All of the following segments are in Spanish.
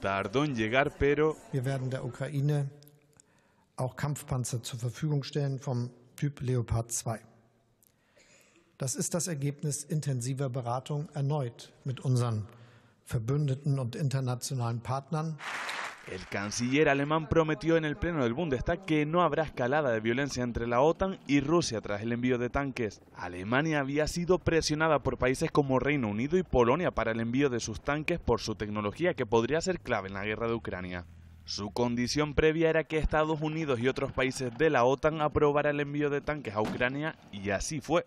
Tardó en llegar, pero. Wir werden der Ukraine auch Kampfpanzer zur Verfügung stellen vom Typ Leopard 2. Das ist das Ergebnis intensiver Beratung erneut mit unseren Verbündeten und internationalen Partnern. El canciller alemán prometió en el Pleno del Bundestag que no habrá escalada de violencia entre la OTAN y Rusia tras el envío de tanques. Alemania había sido presionada por países como Reino Unido y Polonia para el envío de sus tanques por su tecnología que podría ser clave en la guerra de Ucrania. Su condición previa era que Estados Unidos y otros países de la OTAN aprobaran el envío de tanques a Ucrania y así fue.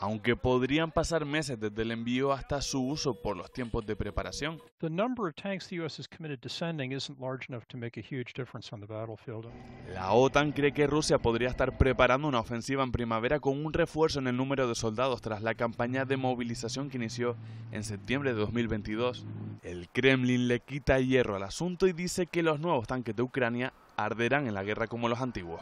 aunque podrían pasar meses desde el envío hasta su uso por los tiempos de preparación. La OTAN cree que Rusia podría estar preparando una ofensiva en primavera con un refuerzo en el número de soldados tras la campaña de movilización que inició en septiembre de 2022. El Kremlin le quita hierro al asunto y dice que los nuevos tanques de Ucrania arderán en la guerra como los antiguos.